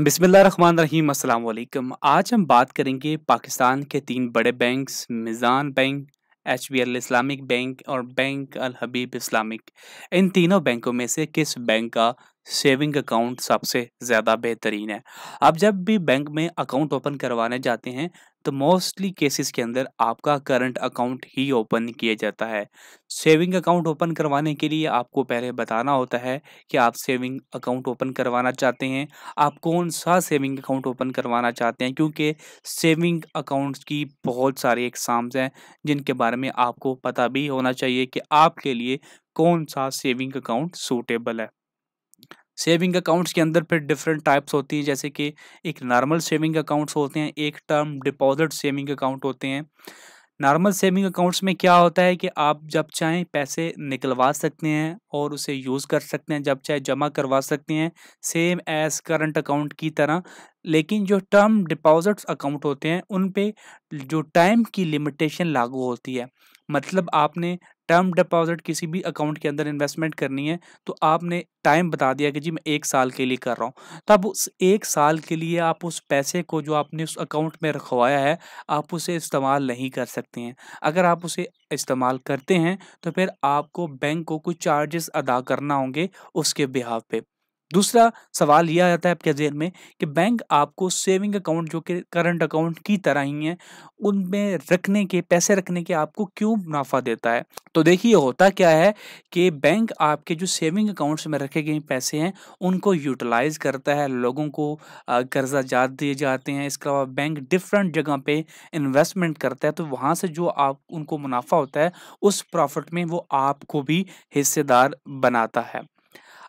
बिसमीम अल्लाम आज हम बात करेंगे पाकिस्तान के तीन बड़े banks Meezan bank H B L Islamic bank और बैंक अल हबीब इस्लामिक इन तीनों बैंकों में से किस बैंक का सेविंग अकाउंट सबसे ज़्यादा बेहतरीन है आप जब भी बैंक में अकाउंट ओपन करवाने जाते हैं तो मोस्टली केसेस के अंदर आपका करंट अकाउंट ही ओपन किया जाता है सेविंग अकाउंट ओपन करवाने के लिए आपको पहले बताना होता है कि आप सेविंग अकाउंट ओपन करवाना चाहते हैं आप कौन सा सेविंग अकाउंट ओपन करवाना चाहते हैं क्योंकि सेविंग अकाउंट की बहुत सारी एग्जाम्स हैं जिनके बारे में आपको पता भी होना चाहिए कि आपके लिए कौन सा सेविंग अकाउंट सूटेबल है सेविंग अकाउंट्स के अंदर फिर डिफरेंट टाइप्स होती हैं जैसे कि एक नॉर्मल सेविंग अकाउंट्स होते हैं एक टर्म डिपॉजिट सेविंग अकाउंट होते हैं नॉर्मल सेविंग अकाउंट्स में क्या होता है कि आप जब चाहें पैसे निकलवा सकते हैं और उसे यूज़ कर सकते हैं जब चाहे जमा करवा सकते हैं सेम एज़ करंट अकाउंट की तरह लेकिन जो टर्म डिपॉजिट अकाउंट होते हैं उन पे जो टाइम की लिमिटेशन लागू होती है मतलब आपने टर्म डिपॉजिट किसी भी अकाउंट के अंदर इन्वेस्टमेंट करनी है तो आपने टाइम बता दिया कि जी मैं एक साल के लिए कर रहा हूँ तब तो उस एक साल के लिए आप उस पैसे को जो आपने उस अकाउंट में रखवाया है आप उसे इस्तेमाल नहीं कर सकते हैं अगर आप उसे इस्तेमाल करते हैं तो फिर आपको बैंक को कुछ चार्जेस अदा करना होंगे उसके बिहाव पे दूसरा सवाल यह आ जाता है आपके जेहन में कि बैंक आपको सेविंग अकाउंट जो कि करंट अकाउंट की तरह ही हैं उनमें रखने के पैसे रखने के आपको क्यों मुनाफा देता है तो देखिए होता क्या है कि बैंक आपके जो सेविंग अकाउंट्स में रखे गए पैसे हैं उनको यूटिलाइज करता है लोगों को कर्जा जा दिए जाते हैं इसके अलावा बैंक डिफरेंट जगह पर इन्वेस्टमेंट करता है तो वहाँ से जो आप उनको मुनाफा होता है उस प्रॉफिट में वो आपको भी हिस्सेदार बनाता है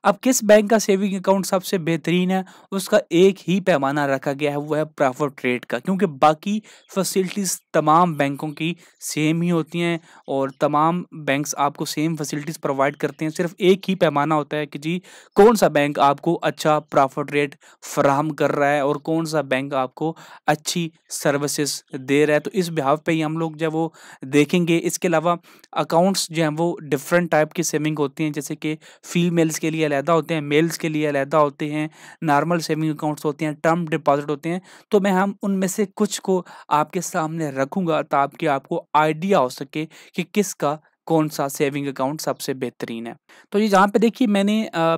अब किस बैंक का सेविंग अकाउंट सबसे बेहतरीन है उसका एक ही पैमाना रखा गया है वो है प्रॉफिट रेट का क्योंकि बाकी फैसिलिटीज़ तमाम बैंकों की सेम ही होती हैं और तमाम बैंक्स आपको सेम फैसिलिटीज़ प्रोवाइड करते हैं सिर्फ एक ही पैमाना होता है कि जी कौन सा बैंक आपको अच्छा प्रॉफिट रेट फ्राहम कर रहा है और कौन सा बैंक आपको अच्छी सर्विसेज दे रहा है तो इस बिहाव पे ही हम लोग जब वो देखेंगे इसके अलावा अकाउंट्स जो हैं वो डिफरेंट टाइप की सेविंग होती हैं जैसे कि फीमेल्स के लिए अलहदा होते हैं मेल्स के लिए अलहदा होते हैं नॉर्मल सेविंग अकाउंट्स होते हैं टर्म डिपॉजिट होते हैं तो मैं हम उनमें से कुछ को आपके सामने रखूँगा ताकि आपको आइडिया हो सके कि किसका कौन सा सेविंग अकाउंट सबसे बेहतरीन है तो ये यहाँ पे देखिए मैंने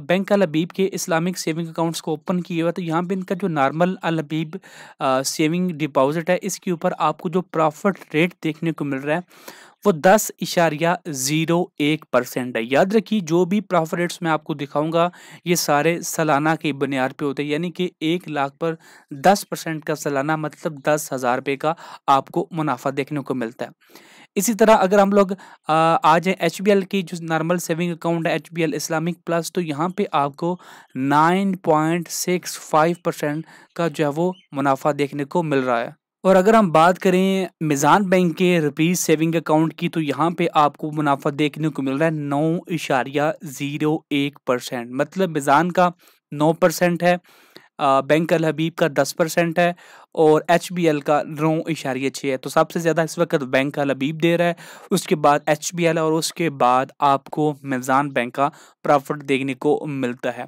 बैंक अल हबीब के इस्लामिक सेविंग अकाउंट्स को ओपन किया हुआ तो यहाँ पे इनका जो normal Al Habib saving deposit है इसके ऊपर आपको जो प्रॉफिट रेट देखने को मिल रहा है वो दस इशारिया ज़ीरो एक परसेंट है याद रखिए जो भी प्रॉफिट रेट्स मैं आपको दिखाऊंगा ये सारे सालाना के बुनियाद पे होते हैं यानी कि एक लाख पर दस परसेंट का सालाना मतलब दस हज़ार रुपये का आपको मुनाफा देखने को मिलता है इसी तरह अगर हम लोग आ जाएँ एच बी एल की जो नॉर्मल सेविंग अकाउंट है H B L Islamic plus तो यहाँ पे आपको nine point six five percent का जो है वो मुनाफा देखने को मिल रहा है और अगर हम बात करें मिज़ान बैंक के रुपीज़ सेविंग अकाउंट की तो यहाँ पे आपको मुनाफा देखने को मिल रहा है नौ इशारिया ज़ीरो एक परसेंट मतलब मिज़ान का नौ परसेंट है बैंक अल हबीब का दस परसेंट है और एच बी एल का नौ इशारिया छः है तो सबसे ज़्यादा इस वक्त बैंक अल हबीब दे रहा है उसके बाद एच बी एल और उसके बाद आपको मिजान बैंक का प्रॉफिट देखने को मिलता है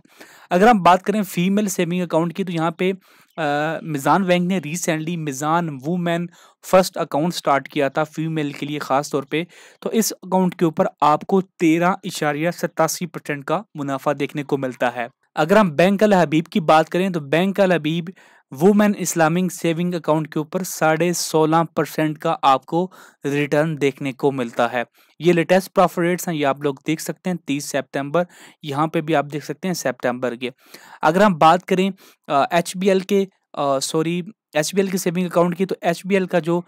अगर हम बात करें फीमेल सेविंग अकाउंट की तो यहाँ पे मिज़ान बैंक ने recently Meezan women first account start किया था फीमेल के लिए ख़ास तौर पे तो इस अकाउंट के ऊपर आपको तेरह इशारिया सतासी परसेंट का मुनाफा देखने को मिलता है अगर हम बैंक अल हबीब की बात करें तो bank Al Habib women Islamic saving account के ऊपर साढ़े सोलह परसेंट का आपको रिटर्न देखने को मिलता है ये लेटेस्ट प्रॉफिट रेट्स हैं ये आप लोग देख सकते हैं तीस सेप्टेम्बर यहाँ पे भी आप देख सकते हैं सेप्टेम्बर के अगर हम बात करें एच बी एल के सॉरी एच की सेविंग अकाउंट की तो एच बी एल का जो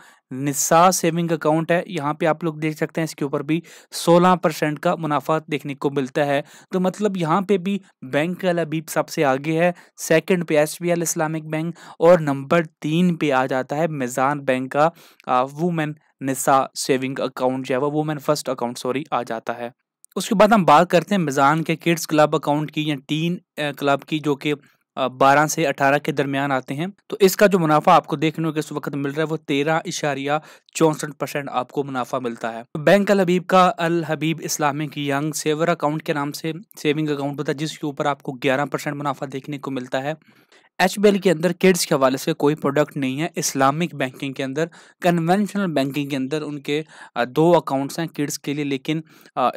निस्सा सेविंग अकाउंट है यहाँ पे आप लोग देख सकते हैं इसके ऊपर भी 16 परसेंट का मुनाफा देखने को मिलता है तो मतलब यहाँ पे भी बैंक वाला अबीब सबसे आगे है सेकंड पे एच इस्लामिक बैंक और नंबर तीन पे आ जाता है मिजान बैंक का वुमेन निस्सा सेविंग अकाउंट जो है वो वुमेन फर्स्ट अकाउंट सॉरी आ जाता है उसके बाद हम बात करते हैं मिज़ान के किड्स क्लब अकाउंट की या टीन क्लब की जो कि बारह से अठारह के दरमियान आते हैं तो इसका जो मुनाफा आपको देखने को इस वक्त मिल रहा है वो तेरह इशारिया चौसठ परसेंट आपको मुनाफा मिलता है बैंक अल हबीब का Al Habib Islamic young saver account के नाम से सेविंग अकाउंट होता है जिसके ऊपर आपको ग्यारह परसेंट मुनाफा देखने को मिलता है एच के अंदर किड्स के हवाले से कोई प्रोडक्ट नहीं है इस्लामिक बैंकिंग के अंदर कन्वेंशनल बैंकिंग के अंदर उनके दो अकाउंट्स हैं किड्स के लिए लेकिन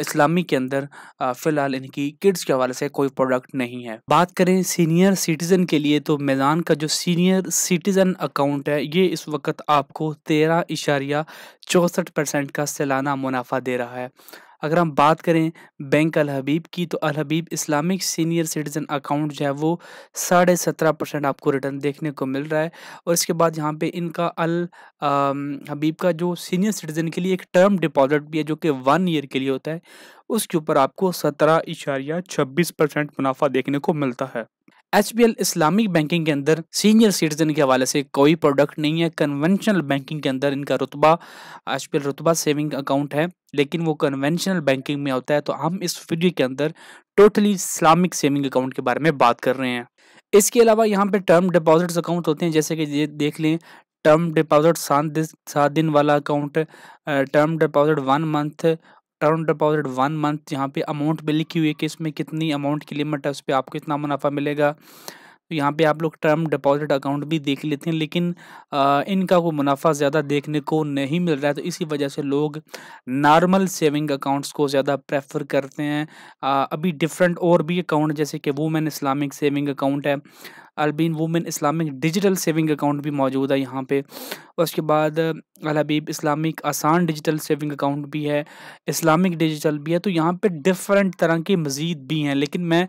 इस्लामिक के अंदर फ़िलहाल इनकी किड्स के हवाले से कोई प्रोडक्ट नहीं है बात करें सीनियर सिटीज़न के लिए तो मैदान का जो सीनियर सिटीज़न अकाउंट है ये इस वक्त आपको तेरह इशारिया चौंसठ परसेंट का सालाना मुनाफा दे रहा है अगर हम बात करें बैंक अल हबीब की तो Al Habib Islamic senior citizen account जो है वो साढ़े सत्रह परसेंट आपको रिटर्न देखने को मिल रहा है और इसके बाद यहाँ पे इनका अल हबीब का जो सीनियर सिटीज़न के लिए एक टर्म डिपॉजिट भी है जो कि वन ईयर के लिए होता है उसके ऊपर आपको सत्रह इशारिया छब्बीस परसेंट मुनाफा देखने को मिलता है एच इस्लामिक बैंकिंग के अंदर सीनियर सिटीजन के हवाले से कोई प्रोडक्ट नहीं है कन्वेंशनल बैंकिंग के अंदर इनका रुतबा एच रुतबा सेविंग अकाउंट है लेकिन वो कन्वेंशनल बैंकिंग में होता है तो हम इस वीडियो के अंदर टोटली इस्लामिक सेविंग अकाउंट के बारे में बात कर रहे हैं इसके अलावा यहाँ पे टर्म डिपॉजिट्स अकाउंट होते हैं जैसे कि ये देख लें टर्म डिपॉजिट सात दिन सात दिन वाला account term deposit one month term deposit one month यहाँ पे अमाउंट भी लिखी हुई है कि इसमें कितनी अमाउंट की लिमिट है उस पर आपको इतना मुनाफा मिलेगा तो यहाँ पे आप लोग टर्म डिपॉजिट अकाउंट भी देख लेते हैं लेकिन आ, इनका कोई मुनाफा ज़्यादा देखने को नहीं मिल रहा है तो इसी वजह से लोग नॉर्मल सेविंग अकाउंट्स को ज़्यादा प्रेफर करते हैं आ, अभी डिफरेंट और भी अकाउंट जैसे कि वूमेन इस्लामिक सेविंग अकाउंट है अलबीन women Islamic digital saving account भी मौजूद है यहाँ पे उसके बाद अलबीब इस्लामिक आसान डिजिटल सेविंग अकाउंट भी है इस्लामिक डिजिटल भी है तो यहाँ पे डिफरेंट तरह के मज़ीद भी हैं लेकिन मैं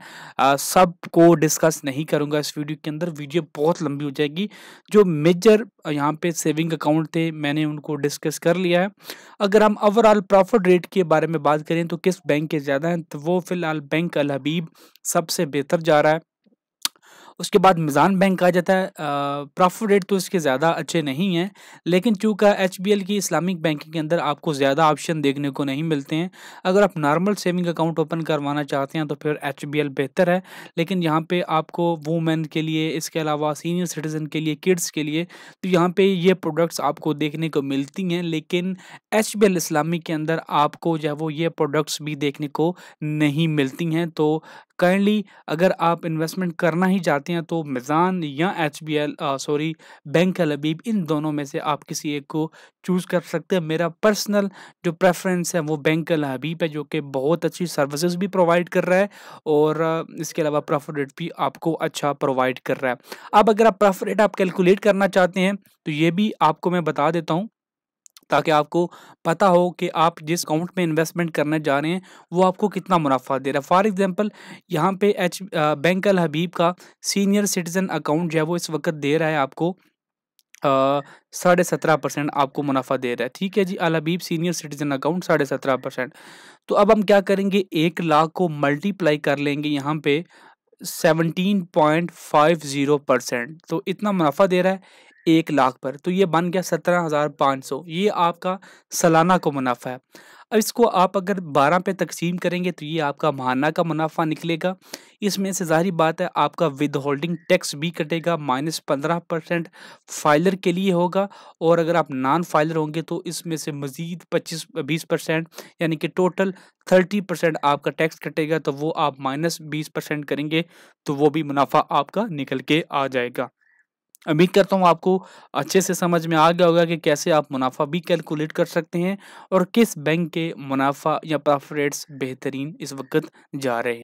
सब को डिस्कस नहीं करूँगा इस वीडियो के अंदर वीडियो बहुत लंबी हो जाएगी जो मेजर यहाँ पे सेविंग अकाउंट थे मैंने उनको डिस्कस कर लिया है अगर हम ओवरऑल प्रॉफिट रेट के बारे में बात करें तो किस बैंक के ज़्यादा हैं तो वो फ़िलहाल बैंक अलहबीब सबसे बेहतर जा रहा है उसके बाद मिज़ान बैंक आ जाता है प्रॉफिट रेट तो इसके ज़्यादा अच्छे नहीं हैं लेकिन चूँकि एच की इस्लामिक बैंकिंग के अंदर आपको ज़्यादा ऑप्शन देखने को नहीं मिलते हैं अगर आप नॉर्मल सेविंग अकाउंट ओपन करवाना चाहते हैं तो फिर एच बेहतर है लेकिन यहाँ पर आपको वूमेन के लिए इसके अलावा सीनियर सिटीज़न के लिए किड्स के लिए तो यहाँ पर ये प्रोडक्ट्स आपको देखने को मिलती हैं लेकिन एच इस्लामिक के अंदर आपको जो है वो ये प्रोडक्ट्स भी देखने को नहीं मिलती हैं तो काइंडली अगर आप इन्वेस्टमेंट करना ही चाहते हैं तो मिज़ान या H B L sorry bank अबीब इन दोनों में से आप किसी एक को चूज़ कर सकते हैं मेरा पर्सनल जो प्रेफरेंस है वो बैंक हबीब है जो कि बहुत अच्छी सर्विसेज भी प्रोवाइड कर रहा है और इसके अलावा प्रॉफिट रेट भी आपको अच्छा प्रोवाइड कर रहा है अब अगर आप प्रॉफिट रेट आप कैलकुलेट करना चाहते हैं तो ये भी आपको मैं बता देता हूँ ताकि आपको पता हो कि आप जिस अकाउंट में इन्वेस्टमेंट करने जा रहे हैं वो आपको कितना मुनाफा दे रहा है फॉर एग्जांपल यहाँ पे एच बैंक अल हबीब का सीनियर सिटीज़न अकाउंट जो है वो इस वक्त दे रहा है आपको साढ़े सत्रह परसेंट आपको मुनाफा दे रहा है ठीक है जी Al Habib senior citizen account साढ़े सत्रह परसेंट तो अब हम क्या करेंगे एक लाख को मल्टीप्लाई कर लेंगे यहाँ पे seventeen point five zero percent तो इतना मुनाफा दे रहा है एक लाख पर तो ये बन गया सत्रह हज़ार पाँच सौ ये आपका सालाना का मुनाफा है अब इसको आप अगर बारह पे तकसीम करेंगे तो ये आपका महाना का मुनाफा निकलेगा इसमें से ज़ाहरी बात है आपका विद होल्डिंग टैक्स भी कटेगा माइनस पंद्रह परसेंट फाइलर के लिए होगा और अगर आप नॉन फाइलर होंगे तो इसमें से मज़ीद पच्चीस बीस परसेंट यानी कि टोटल थर्टी परसेंट आपका टैक्स कटेगा तो वो आप माइनस बीस परसेंट करेंगे तो वो भी मुनाफा आपका निकल के आ जाएगा उम्मीद करता हूँ आपको अच्छे से समझ में आ गया होगा कि कैसे आप मुनाफा भी कैलकुलेट कर सकते हैं और किस बैंक के मुनाफा या रेट्स बेहतरीन इस वक्त जा रहे हैं